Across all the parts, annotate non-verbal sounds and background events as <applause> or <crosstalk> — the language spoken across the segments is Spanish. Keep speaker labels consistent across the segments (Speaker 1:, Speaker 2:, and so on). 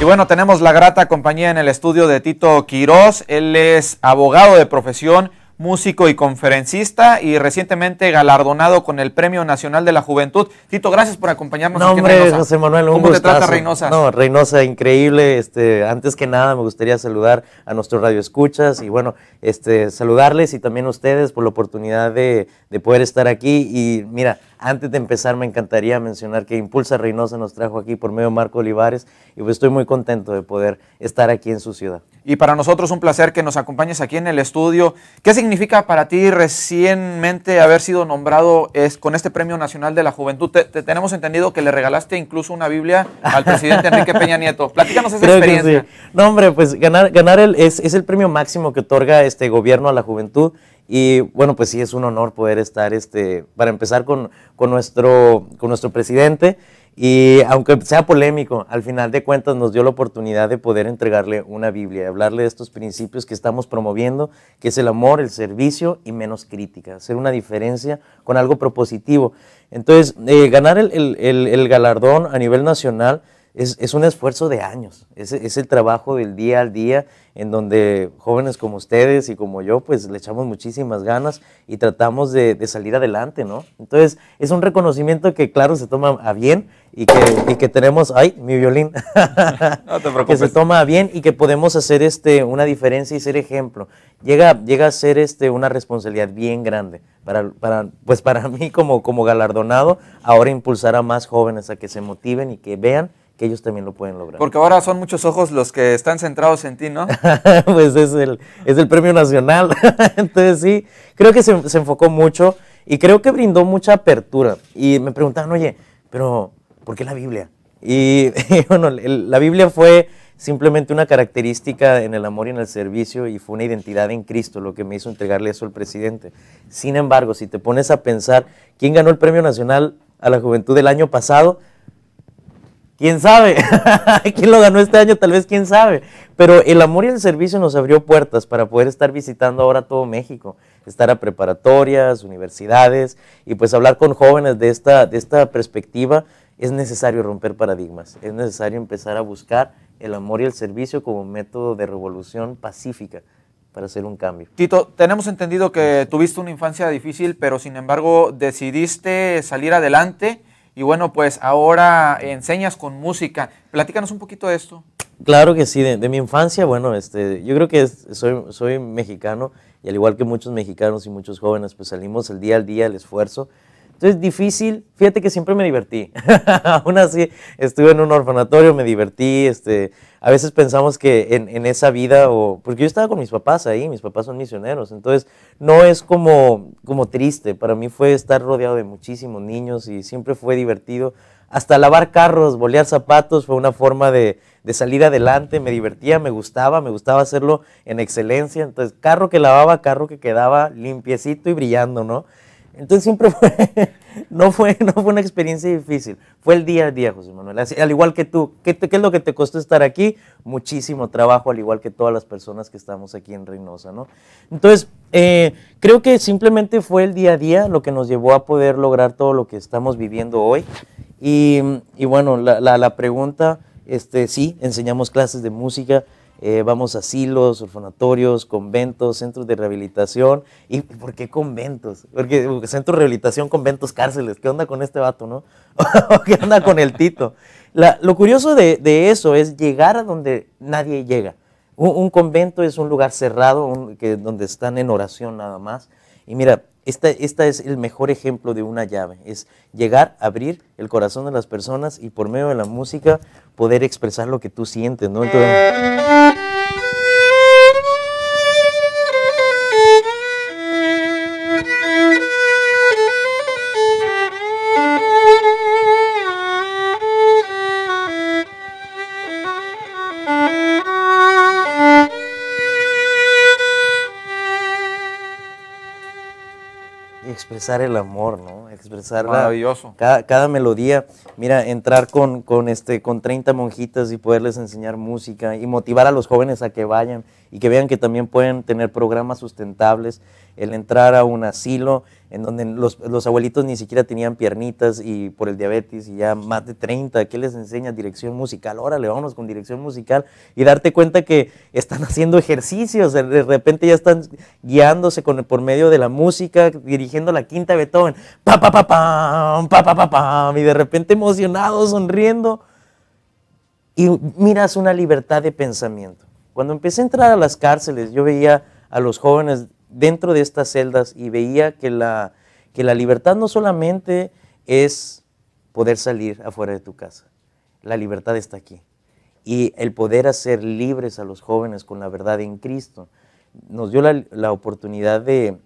Speaker 1: Y bueno, tenemos la grata compañía en el estudio de Tito Quirós. Él es abogado de profesión, músico y conferencista y recientemente galardonado con el Premio Nacional de la Juventud. Tito, gracias por acompañarnos. No, hombre, José Manuel, un ¿Cómo te trata Reynosa? No,
Speaker 2: Reynosa, increíble. Este, antes que nada, me gustaría saludar a nuestros Escuchas, y bueno, este, saludarles y también a ustedes por la oportunidad de poder estar aquí. Y mira, antes de empezar, me encantaría mencionar que Impulsa Reynosa nos trajo aquí por medio de Marco Olivares
Speaker 1: y pues estoy muy contento de poder estar aquí en su ciudad. Y para nosotros un placer que nos acompañes aquí en el estudio. ¿Qué significa para ti recientemente haber sido nombrado es, con este Premio Nacional de la Juventud? Te, tenemos entendido que le regalaste incluso una Biblia al presidente Enrique Peña Nieto. Platícanos esa <laughs> experiencia.
Speaker 2: No, hombre, pues ganar, ganar el, es, es el premio máximo que otorga este gobierno a la juventud y bueno, pues sí, es un honor poder estar, este, para empezar, con, con, nuestro, con nuestro presidente. Y aunque sea polémico, al final de cuentas nos dio la oportunidad de poder entregarle una Biblia, de hablarle de estos principios que estamos promoviendo, que es el amor, el servicio y menos crítica, hacer una diferencia con algo propositivo. Entonces, eh, ganar el, el, el, el galardón a nivel nacional es, es un esfuerzo de años, es, es, el trabajo del día al día en donde jóvenes como ustedes y como yo, pues le echamos muchísimas ganas y tratamos de, de salir adelante, ¿no? Entonces, es un reconocimiento que, claro, se toma a bien y que, y que tenemos, ay, mi violín, <laughs> no te que se toma a bien y que podemos hacer este, una diferencia y ser ejemplo. Llega, llega a ser este, una responsabilidad bien grande para, para, pues para <laughs> mí como, como galardonado, ahora impulsar a más jóvenes a que se motiven y que vean que ellos también lo pueden lograr.
Speaker 1: Porque ahora son muchos ojos los que están centrados en ti, ¿no?
Speaker 2: <laughs> pues es el, premio nacional. <laughs> Entonces sí, creo que se, enfocó mucho y creo que brindó mucha apertura. Y me preguntaban, oye, pero ¿por qué la Biblia? Y, <laughs> bueno, la Biblia fue simplemente una característica en el amor y en el servicio y fue una identidad en Cristo lo que me hizo entregarle eso al presidente. Sin embargo, si te pones a pensar quién ganó el premio nacional a la juventud del año pasado, quién sabe. <laughs> ¿Quién lo ganó este año? Tal vez quién sabe. Pero el amor y el servicio nos abrió puertas para poder estar visitando ahora todo México, estar a preparatorias, universidades y pues hablar con jóvenes de esta, de esta perspectiva. Es necesario romper paradigmas, es necesario empezar a buscar el amor y el servicio como método de revolución pacífica para hacer un cambio.
Speaker 1: Tito, tenemos entendido que tuviste una infancia difícil, pero sin embargo decidiste salir adelante y bueno, pues ahora enseñas con música. Platícanos un poquito de esto.
Speaker 2: Claro que sí, de, mi infancia, bueno, este, yo creo que soy, soy mexicano y al igual que muchos mexicanos y muchos jóvenes, pues salimos el día al día, el esfuerzo. Entonces, difícil. Fíjate que siempre me divertí. <laughs> Aún así, estuve en un orfanatorio, me divertí. Este, a veces pensamos que en, esa vida, o, porque yo estaba con mis papás ahí, mis papás son misioneros. Entonces, no es como, como triste. Para mí fue estar rodeado de muchísimos niños y siempre fue divertido. Hasta lavar carros, bolear zapatos, fue una forma de, de salir adelante, me divertía, me gustaba, me gustaba hacerlo en excelencia. Entonces, carro que lavaba, carro que quedaba limpiecito y brillando, ¿no? Entonces siempre fue, <laughs> no, fue, no fue una experiencia difícil, fue el día a día, José Manuel. al igual que tú, ¿qué, ¿qué, es lo que te costó estar aquí? Muchísimo trabajo, al igual que todas las personas que estamos aquí en Reynosa, ¿no? Entonces, eh, creo que simplemente fue el día a día lo que nos llevó a poder lograr todo lo que estamos viviendo hoy. Y, bueno, la, la, la pregunta, este, sí, enseñamos clases de música, eh, vamos a asilos, orfanatorios, conventos, centros de rehabilitación. ¿Y por qué conventos? Porque uh, centros de rehabilitación, conventos, cárceles. ¿Qué onda con este vato, no? <laughs> ¿Qué onda con el Tito? lo curioso de, eso es llegar a donde nadie llega. Un, convento es un lugar cerrado que, donde están en oración nada más. Y mira, este esta es el mejor ejemplo de una llave, es llegar, abrir el corazón de las personas y por medio de la música poder expresar lo que tú sientes, ¿no? expresar el amor, ¿no? Expresar Maravilloso. Cada, melodía. Mira, entrar con, con, este, con 30 monjitas y poderles enseñar música y motivar a los jóvenes a que vayan y que vean que también pueden tener programas sustentables, el entrar a un asilo en donde los, abuelitos ni siquiera tenían piernitas y por el diabetes y ya más de 30, ¿qué les enseña? Dirección musical, órale, vamos con dirección musical y darte cuenta que están <laughs> haciendo ejercicios, de repente ya están guiándose por medio de la música, dirigiendo la quinta Beethoven, pa pa pa pam, pa pa pa y de repente emocionados, sonriendo y miras una libertad de pensamiento. Cuando empecé a entrar a las cárceles, yo veía a los jóvenes dentro de estas celdas y veía que la, que la libertad no solamente es poder salir afuera de tu casa, la libertad está aquí. Y el poder hacer libres a los jóvenes con la verdad en Cristo nos dio la, la oportunidad de,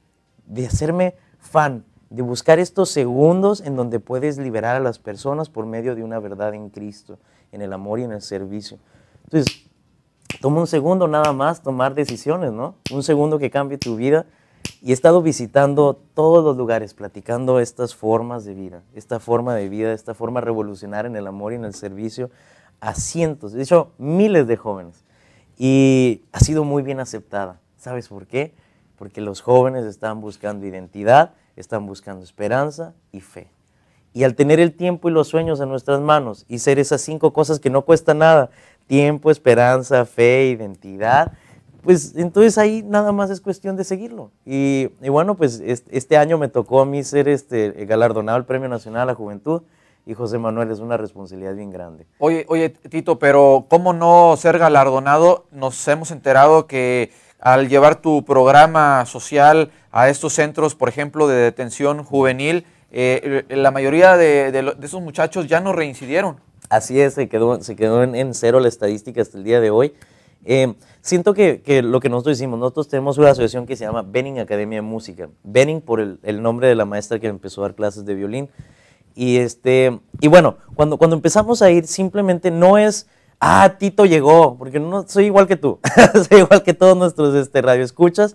Speaker 2: de hacerme fan, de buscar estos segundos en donde puedes liberar a las personas por medio de una verdad en Cristo, en el amor y en el servicio. Entonces, toma un segundo nada más tomar decisiones, ¿no? Un segundo que cambie tu vida. Y he estado visitando todos los lugares, platicando estas formas de vida, esta forma de vida, esta forma revolucionaria en el amor y en el servicio a cientos, de hecho, miles de jóvenes. Y ha sido muy bien aceptada. ¿Sabes por qué? Porque los jóvenes están buscando identidad, están buscando esperanza y fe. Y al tener el tiempo y los sueños en nuestras manos y ser esas cinco cosas que no cuesta nada, tiempo, esperanza, fe, identidad, pues entonces ahí nada más es cuestión de seguirlo. Y, bueno, pues este año me tocó a mí ser este, galardonado
Speaker 1: el Premio Nacional a la Juventud y José Manuel es una responsabilidad bien grande. Oye, oye, Tito, pero ¿cómo no ser galardonado? Nos hemos enterado que al llevar tu programa social a estos centros, por ejemplo, de detención juvenil, eh, la mayoría de esos muchachos ya no reincidieron. Así es, se quedó, se quedó en,
Speaker 2: cero la estadística hasta el día de hoy. Eh, siento que, lo que nosotros hicimos, nosotros tenemos una asociación que se llama Benning Academia de Música. Benning por el, nombre de la maestra que empezó a dar clases de violín. Y, este, y bueno, cuando, cuando empezamos a ir, simplemente no es, ah, Tito llegó, porque no soy igual que tú, <laughs> soy igual que todos nuestros este, radioescuchas,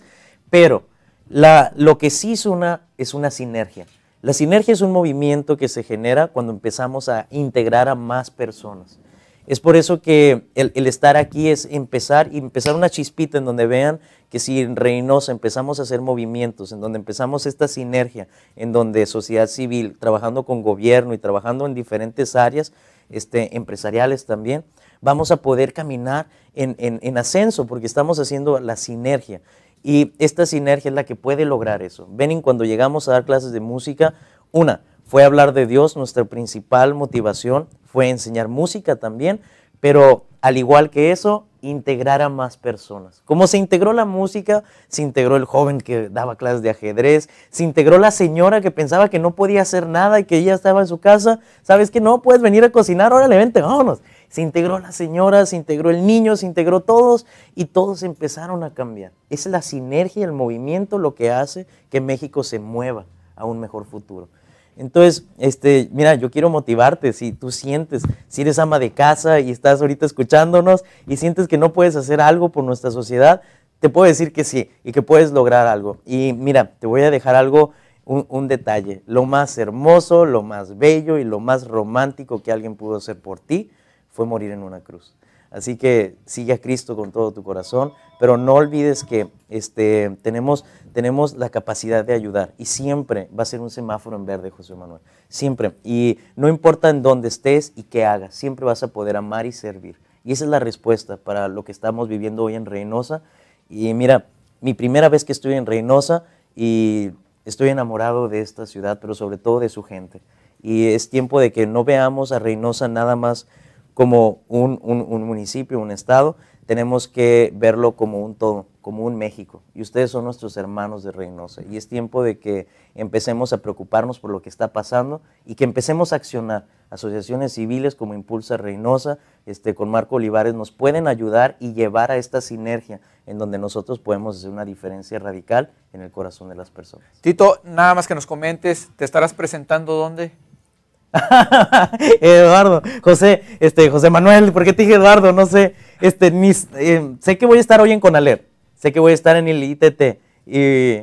Speaker 2: pero la, lo que sí es una, es una sinergia. La sinergia es un movimiento que se genera cuando empezamos a integrar a más personas. Es por eso que el, estar aquí es empezar, y empezar una chispita en donde vean que si en Reynosa empezamos a hacer movimientos, en donde empezamos esta sinergia, en donde sociedad civil, trabajando con gobierno y trabajando en diferentes áreas, este, empresariales también, vamos a poder caminar en ascenso porque estamos haciendo la sinergia. Y esta sinergia es la que puede lograr eso. Benin, cuando llegamos a dar clases de música, una, fue hablar de Dios, nuestra principal motivación fue enseñar música también, pero al igual que eso, integrar a más personas. Como se integró la música, se integró el joven que daba clases de ajedrez, se integró la señora que pensaba que no podía hacer nada y que ella estaba en su casa, sabes que no puedes venir a cocinar, órale, vente, vámonos. Se integró la señora, se integró el niño, se integró todos y todos empezaron a cambiar. Es la sinergia, el movimiento lo que hace que México se mueva a un mejor futuro. Entonces, este, mira, yo quiero motivarte si tú sientes, si eres ama de casa y estás ahorita escuchándonos y sientes que no puedes hacer algo por nuestra sociedad, te puedo decir que sí y que puedes lograr algo. Y mira, te voy a dejar algo, un, un detalle, lo más hermoso, lo más bello y lo más romántico que alguien pudo hacer por ti fue morir en una cruz. Así que sigue a Cristo con todo tu corazón, pero no olvides que este, tenemos, tenemos la capacidad de ayudar y siempre va a ser un semáforo en verde, José Manuel. Siempre. Y no importa en dónde estés y qué hagas, siempre vas a poder amar y servir. Y esa es la respuesta para lo que estamos viviendo hoy en Reynosa. Y mira, mi primera vez que estoy en Reynosa y estoy enamorado de esta ciudad, pero sobre todo de su gente. Y es tiempo de que no veamos a Reynosa nada más como un, municipio, un estado, tenemos que verlo como un todo, como un México. Y ustedes son nuestros hermanos de Reynosa. Y es tiempo de que empecemos a preocuparnos por lo que está pasando y que empecemos a accionar. Asociaciones civiles como Impulsa Reynosa, este, con Marco Olivares, nos pueden ayudar y llevar a esta sinergia en donde nosotros podemos hacer una diferencia radical
Speaker 1: en el corazón de las personas. Tito, nada más que nos comentes, ¿te estarás presentando dónde?
Speaker 2: <laughs> Eduardo, José, este, José Manuel, ¿por qué te dije Eduardo? No sé, este, eh, sé que voy a estar hoy en Conaler, sé que voy a estar en el ITT y,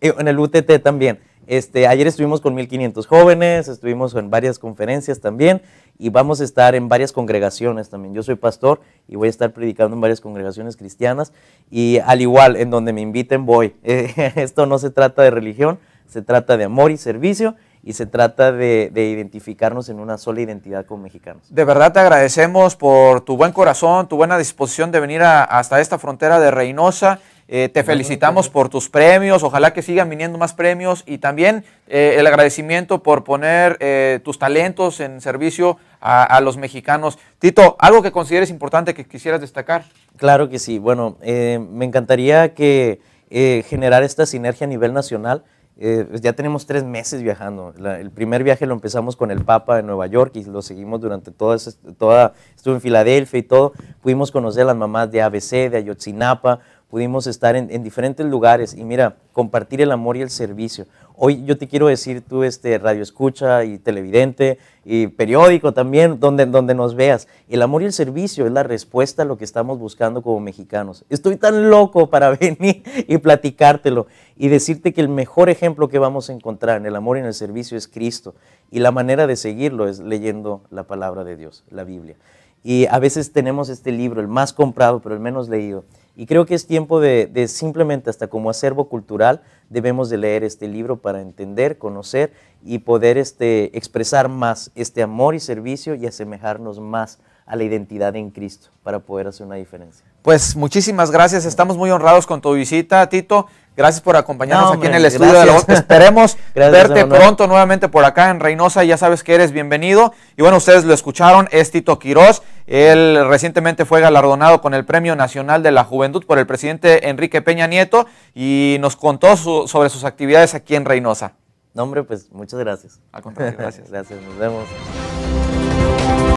Speaker 2: en el UTT también. Este, ayer estuvimos con 1500 jóvenes, estuvimos en varias conferencias también y vamos a estar en varias congregaciones también. Yo soy pastor y voy a estar predicando en varias congregaciones cristianas y al igual en donde me inviten voy. <laughs> esto no se trata de religión, se trata de amor y servicio y se trata de, identificarnos en una sola identidad con mexicanos.
Speaker 1: De verdad te agradecemos por tu buen corazón, tu buena disposición de venir hasta esta frontera de Reynosa. Eh, te felicitamos por tus premios, ojalá que sigan viniendo más premios y también eh, el agradecimiento por poner eh, tus talentos en servicio a, a, los mexicanos. Tito, ¿algo que consideres importante que quisieras destacar?
Speaker 2: Claro que sí, bueno, me encantaría que generar esta sinergia a nivel nacional eh, pues, ya tenemos tres meses viajando. el primer viaje lo empezamos con el Papa de Nueva York y lo seguimos durante toda, toda estuve en Filadelfia y todo. Pudimos conocer a las mamás de ABC, de Ayotzinapa, pudimos estar en diferentes lugares y mira, compartir el amor y el servicio. Hoy yo te quiero decir, tú, este, radio escucha y televidente y periódico también, donde, donde nos veas. El amor y el servicio es la respuesta a lo que estamos buscando como mexicanos. Estoy tan loco para <laughs> venir y platicártelo y decirte que el mejor ejemplo que vamos a encontrar en el amor y en el servicio es Cristo. Y la manera de seguirlo es leyendo la palabra de Dios, la Biblia. Y a veces tenemos este libro, el más comprado, pero el menos leído. Y creo que es tiempo de, simplemente, hasta como acervo cultural, debemos de leer este libro para entender, conocer y poder este, expresar más este amor y servicio y asemejarnos más a la identidad
Speaker 1: en Cristo para poder hacer una diferencia. Pues muchísimas gracias, estamos muy honrados con tu visita, Tito. Gracias por acompañarnos aquí en el estudio de la Esperemos <laughs> verte pronto nuevamente por acá en Reynosa. Ya sabes que eres bienvenido. Y bueno, ustedes lo escucharon, es Tito Quirós. Él recientemente fue galardonado con el Premio Nacional de la Juventud por el presidente Enrique Peña Nieto y nos contó sobre sus actividades aquí en Reynosa. No, hombre, pues muchas gracias. gracias. <laughs> gracias, nos vemos.